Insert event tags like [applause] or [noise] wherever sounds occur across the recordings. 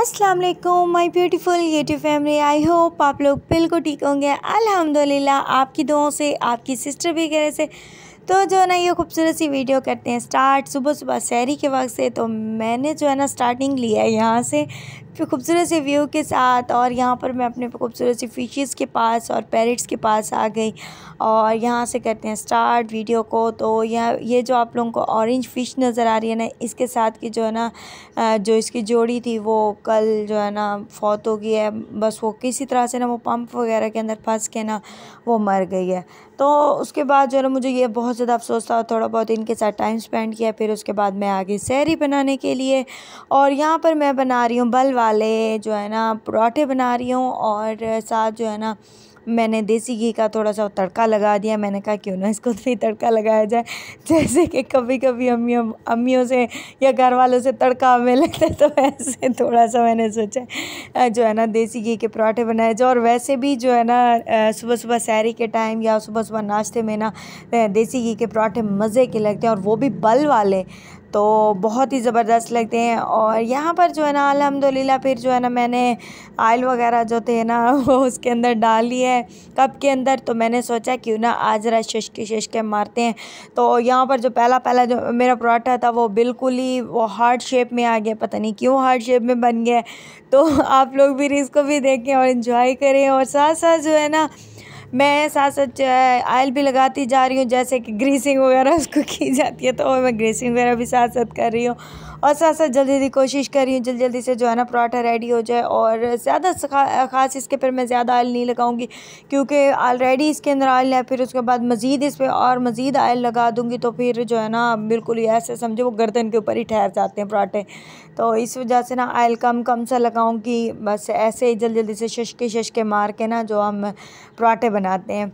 अस्सलाम वालेकुम my beautiful YouTube family I hope आप लोग बिल्कुल ठीक होंगे अल्हम्दुलिल्लाह आपकी दुआओं से आपकी सिस्टर भी कह रहे से तो जो है ना ये खूबसूरत सी वीडियो करते हैं स्टार्ट सुबह सुबह शहरी के वक्त से तो मैंने जो है ना स्टार्टिंग लिया है यहाँ से फिर खूबसूरत से व्यू के साथ और यहाँ पर मैं अपने खूबसूरत से फिशेस के पास और पैरट्स के पास आ गई और यहाँ से करते हैं स्टार्ट वीडियो को तो यहाँ ये जो आप लोगों को ऑरेंज फ़िश नज़र आ रही है ना इसके साथ की जो है ना जो इसकी जोड़ी थी वो कल जो है ना फौत हो गई है बस वो किसी तरह से ना वो पंप वगैरह के अंदर फंस के ना वो मर गई है तो उसके बाद जो है ना मुझे ये बहुत ज़्यादा अफसोस था थोड़ा बहुत इनके साथ टाइम स्पेंड किया फिर उसके बाद मैं आ गई सैरी बनाने के लिए और यहाँ पर मैं बना रही हूँ बलवा वाले जो है ना पराठे बना रही हूँ और साथ जो है ना मैंने देसी घी का थोड़ा सा तड़का लगा दिया मैंने कहा क्यों ना इसको भी तड़का लगाया जाए जैसे कि कभी कभी अम्मियों अम्मियों से या घर वालों से तड़का हमें लगता है तो वैसे थोड़ा सा मैंने सोचा जो है ना देसी घी के पराठे बनाए जाए और वैसे भी जो है ना सुबह सुबह सैरी के टाइम या सुबह सुबह नाश्ते में ना देसी घी के पराठे मज़े के लगते हैं और वो भी बल वाले तो बहुत ही ज़बरदस्त लगते हैं और यहाँ पर जो है ना अलहमदिल्ला फिर जो है ना मैंने आयल वगैरह जो थे ना [laughs] वो उसके अंदर डाल लिए है कप के अंदर तो मैंने सोचा क्यों ना आज रहा शशके शशके मारते हैं तो यहाँ पर जो पहला पहला जो मेरा पराठा था वो बिल्कुल ही वो हार्ड शेप में आ गया पता नहीं क्यों हार्ड शेप में बन गया तो आप लोग भी इसको भी देखें और इन्जॉय करें और साथ साथ जो है ना मैं साथ साथ आयल भी लगाती जा रही हूँ जैसे कि ग्रीसिंग वगैरह उसको की जाती है तो मैं ग्रीसिंग वगैरह भी साथ साथ कर रही हूँ और साथ साथ जल्दी जल्दी कोशिश कर रही हूँ जल्दी जल्दी से जो है ना पराठा रेडी हो जाए और ज़्यादा ख़ास इसके पर मैं ज़्यादा आयल नहीं लगाऊँगी क्योंकि ऑलरेडी इसके अंदर आयल है फिर उसके बाद मज़ीद इस पर और मज़ीद आयल लगा दूँगी तो फिर जो है ना बिल्कुल ही ऐसे समझो वो गर्दन के ऊपर ही ठहर जाते हैं पराठे तो इस वजह से ना आयल कम कम सा लगाऊँगी बस ऐसे ही जल्दी जल्दी से शशके शशके मार के ना जो हम पराठे बनाते हैं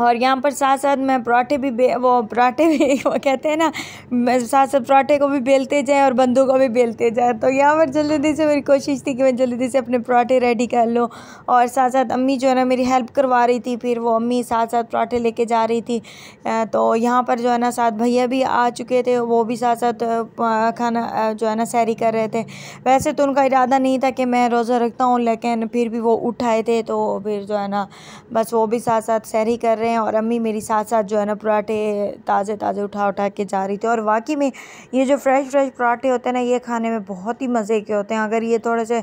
और यहाँ पर साथ साथ मैं पराठे भी बे वो पराठे भी [laughs] वो कहते हैं ना मैं साथ साथ पराठे को भी बेलते जाएँ और बंदों को भी बेलते जाएँ तो यहाँ पर जल्दी से मेरी कोशिश थी कि मैं जल्दी से अपने पराठे रेडी कर लूँ और साथ साथ अम्मी जो है ना मेरी हेल्प करवा रही थी फिर वो अम्मी साथ साथ पराठे लेके जा रही थी तो यहाँ पर जो है ना साथ भैया भी आ चुके थे वो भी साथ साथ खाना जो है ना सैरी कर रहे थे वैसे तो उनका इरादा नहीं था कि मैं रोज़ा रखता हूँ लेकिन फिर भी वो उठाए थे तो फिर जो है ना बस वो भी साथ साथ सैरी कर रहे हैं और अम्मी मेरी साथ साथ जो है ना पराठे ताज़े ताज़े उठा उठा के जा रही थी और वाकई में ये जो फ्रेश फ्रेश पराठे होते हैं ना ये खाने में बहुत ही मज़े के होते हैं अगर ये थोड़े से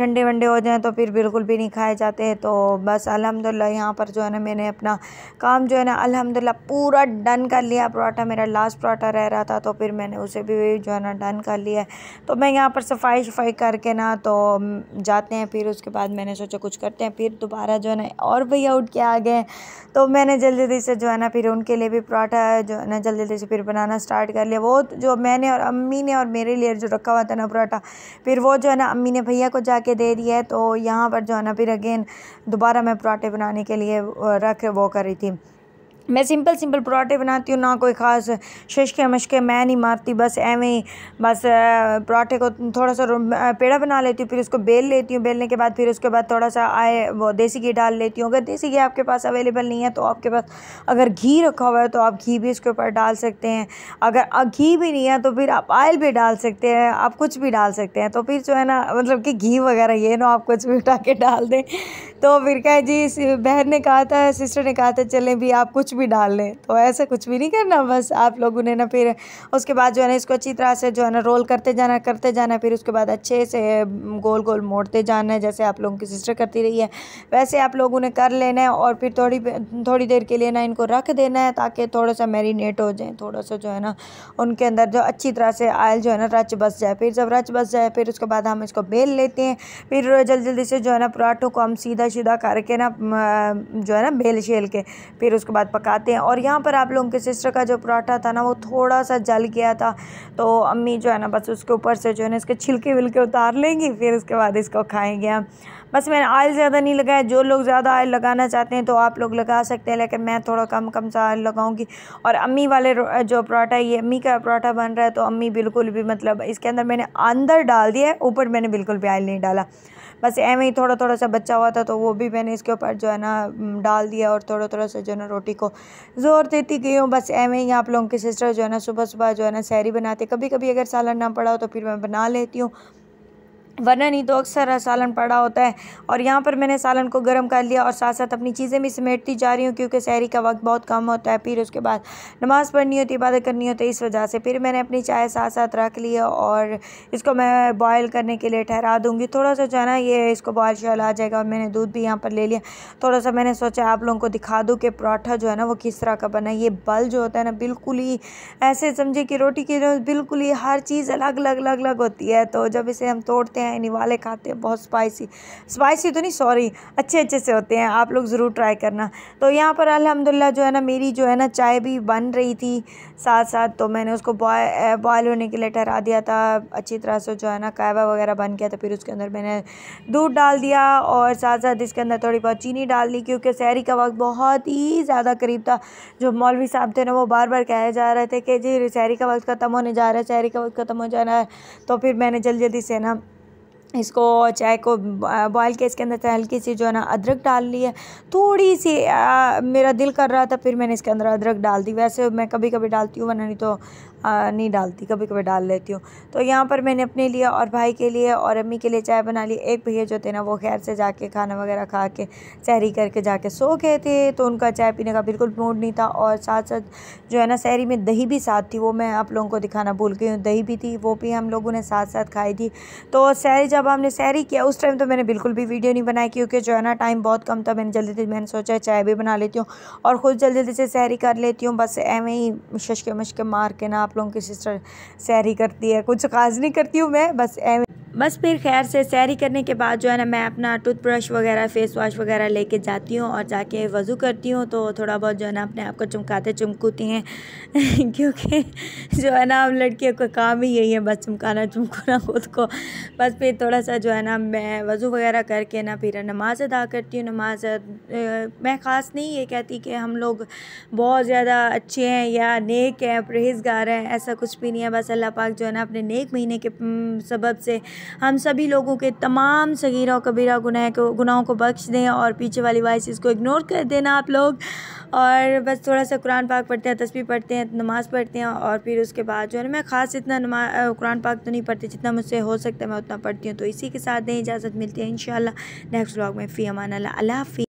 ठंडे वंडे हो जाएँ तो फिर बिल्कुल भी नहीं खाए जाते तो बस अलहमदिल्ला यहाँ पर जो है ना मैंने अपना काम जो है ना अलहमदिल्ला पूरा डन कर लिया पराठा मेरा लास्ट पराठा रह रहा था तो फिर मैंने उसे भी जो है ना डन कर लिया तो मैं यहाँ पर सफाई सफाई करके ना तो जाते हैं फिर उसके बाद मैंने सोचा कुछ करते हैं फिर दोबारा जो है ना और भैया उठ के आ गए तो मैंने जल्दी जल्दी से जो है ना फिर उनके लिए भी पराठा जो है ना जल्दी जल्दी से फिर बनाना स्टार्ट कर लिया वो जो मैंने और अम्मी ने और मेरे लिए जो रखा हुआ था ना पराठा फिर वो जो है ना अम्मी ने भैया को जाके दे दिया तो यहाँ पर जो है ना फिर अगेन दोबारा मैं पराठे बनाने के लिए रख वो कर रही थी मैं सिंपल सिंपल पराठे बनाती हूँ ना कोई ख़ास शशके मशके मैं नहीं मारती बस एवें ही बस पराठे को थोड़ा सा पेड़ा बना लेती हूँ फिर उसको बेल लेती हूँ बेलने के बाद फिर उसके बाद थोड़ा सा आए वो देसी घी डाल लेती हूँ अगर देसी घी आपके पास अवेलेबल नहीं है तो आपके पास अगर घी रखा हुआ है तो आप घी भी उसके ऊपर डाल सकते हैं अगर घी भी नहीं है तो फिर आप आयल भी डाल सकते हैं आप कुछ भी डाल सकते हैं तो फिर जो है ना मतलब कि घी वगैरह ये ना आप कुछ भी उठा के डाल दें तो फिर क्या जी बहन ने कहा था सिस्टर ने कहा था चलें भी आप कुछ भी डाल लें तो ऐसा कुछ भी नहीं करना बस आप लोगों ने ना फिर उसके बाद जो है ना इसको अच्छी तरह से जो है ना रोल करते जाना करते जाना फिर उसके बाद अच्छे से गोल गोल मोड़ते जाना है जैसे आप लोगों की सिस्टर करती रही है वैसे आप लोगों ने कर लेना है और फिर थोड़ी थोड़ी देर के लिए ना इनको रख देना है ताकि थोड़ा सा मैरिनेट हो जाए थोड़ा सा जो है ना उनके अंदर जो अच्छी तरह से आयल जो है ना रच बस जाए फिर जब रच बस जाए फिर उसके बाद हम इसको बेल लेते हैं फिर जल्दी जल्दी से जो है ना पराठों को हम सीधा खुशबूशीदा करके ना जो है ना बेल शेल के फिर उसके बाद पकाते हैं और यहाँ पर आप लोगों के सिस्टर का जो पराठा था ना वो थोड़ा सा जल गया था तो अम्मी जो है ना बस उसके ऊपर से जो है ना इसके छिलके विलके उतार लेंगी फिर उसके बाद इसको खाएँगे हम बस मैंने ऑयल ज़्यादा नहीं लगाया जो लोग ज़्यादा ऑयल लगाना चाहते हैं तो आप लोग लगा सकते हैं लेकिन मैं थोड़ा कम कम सा ऑयल लगाऊँगी और अम्मी वाले जो पराठा ये अम्मी का पराठा बन रहा है तो अम्मी बिल्कुल भी मतलब इसके अंदर मैंने अंदर डाल दिया है ऊपर मैंने बिल्कुल भी ऑयल नहीं डाला बस ऐवे ही थोड़ा थोड़ा सा बच्चा हुआ था तो वो भी मैंने इसके ऊपर जो है ना डाल दिया और थोड़ा थोड़ा सा जो है ना रोटी को जोर देती गई हूँ बस ऐवे ही आप लोगों के सिस्टर जो है ना सुबह सुबह जो है ना सहरी बनाते कभी कभी अगर सालन ना पड़ा हो तो फिर मैं बना लेती हूँ वरना नहीं तो अक्सर सालन पड़ा होता है और यहाँ पर मैंने सालन को गर्म कर लिया और साथ साथ अपनी चीज़ें भी समेटती जा रही हूँ क्योंकि शहरी का वक्त बहुत कम होता है फिर उसके बाद नमाज़ पढ़नी होती इबादत करनी होती है इस वजह से फिर मैंने अपनी चाय साथ साथ रख ली और इसको मैं बॉयल करने के लिए ठहरा दूँगी थोड़ा सा जो है ना ये इसको बॉयल शॉयल आ जाएगा और मैंने दूध भी यहाँ पर ले लिया थोड़ा सा मैंने सोचा आप लोगों को दिखा दूँ कि पराठा जो है ना वो किस तरह का बना ये बल जो होता है ना बिल्कुल ही ऐसे समझे कि रोटी की बिल्कुल ही हर चीज़ अलग अलग अलग अलग होती है तो जब इसे हम तोड़ते हैं हैं यानी वाले खाते हैं बहुत स्पाइसी स्पाइसी तो नहीं सॉरी अच्छे अच्छे से होते हैं आप लोग ज़रूर ट्राई करना तो यहाँ पर अलहमदिल्ला जो है ना मेरी जो है ना चाय भी बन रही थी साथ साथ तो मैंने उसको बॉय बॉयल होने के लिए ठहरा दिया था अच्छी तरह से जो है ना कायवा वगैरह बन गया था फिर उसके अंदर मैंने दूध डाल दिया और साथ साथ इसके अंदर थोड़ी बहुत चीनी डाल दी क्योंकि शहरी का वक्त बहुत ही ज़्यादा करीब था जो मौलवी साहब थे ना वो बार बार कहे जा रहे थे कि जी शहरी का वक्त ख़त्म होने जा रहा है शहरी का वक्त ख़त्म हो जा रहा है तो फिर मैंने जल्दी जल्दी से ना इसको चाय को बॉयल के इसके अंदर हल्की सी जो है ना अदरक डाल ली है थोड़ी सी आ, मेरा दिल कर रहा था फिर मैंने इसके अंदर अदरक डाल दी वैसे मैं कभी कभी डालती हूँ वरना नहीं तो आ, नहीं डालती कभी कभी डाल लेती हूँ तो यहाँ पर मैंने अपने लिए और भाई के लिए और अम्मी के लिए चाय बना ली एक भैया जो थे ना वो खैर से जाके खाना वगैरह खा के सहरी करके जाके सो गए थे तो उनका चाय पीने का बिल्कुल मूड नहीं था और साथ साथ जो है ना सहरी में दही भी साथ थी वो मैं आप लोगों को दिखाना भूल गई हूँ दही भी थी वो भी हम लोगों ने साथ साथ खाई थी तो सहरी जब जब हमने सैरी किया उस टाइम तो मैंने बिल्कुल भी वीडियो नहीं बनाई क्योंकि जो है ना टाइम बहुत कम था मैंने जल्दी जल्दी मैंने सोचा चाय भी बना लेती हूँ और ख़ुद जल्दी जल्दी से सैरी कर लेती हूँ बस एवं ही शशके मशके मार के ना आप लोगों की सिस्टर सैरी करती है कुछ खास नहीं करती हूँ मैं बस एवें बस फिर खैर से सैरी करने के बाद जो है ना मैं अपना टूथब्रश वगैरह फेस वाश वगैरह लेके जाती हूँ और जाके वज़ू करती हूँ तो थोड़ा बहुत जो है ना अपने आप को चमकाते चमकूती हैं [laughs] क्योंकि जो है ना हम लड़कियों का काम ही यही है बस चमकाना चमकाना खुद को बस फिर थोड़ा सा जो है ना मैं वज़ू वगैरह करके ना फिर नमाज़ अदा करती हूँ नमाज मैं ख़ास नहीं ये कहती कि हम लोग बहुत ज़्यादा अच्छे हैं या नेक हैं परहेजगार हैं ऐसा कुछ भी नहीं है बस अल्लाह पाक जो है ना अपने नेक महीने के सबब से हम सभी लोगों के तमाम सगीरा और कबीरा गुनाह को गुनाहों को बख्श दें और पीछे वाली वॉइस को इग्नोर कर देना आप लोग और बस थोड़ा सा कुरान पाक पढ़ते हैं तस्वीर पढ़ते हैं नमाज़ पढ़ते हैं और फिर उसके बाद जो है मैं ख़ास इतना नमा कुरान पाक तो नहीं पढ़ती जितना मुझसे हो सकता है मैं उतना पढ़ती हूँ तो इसी के साथ दें इजाज़त मिलती है इन नेक्स्ट ब्लॉग में फ़ी अमान अल्लाह हाफ़ी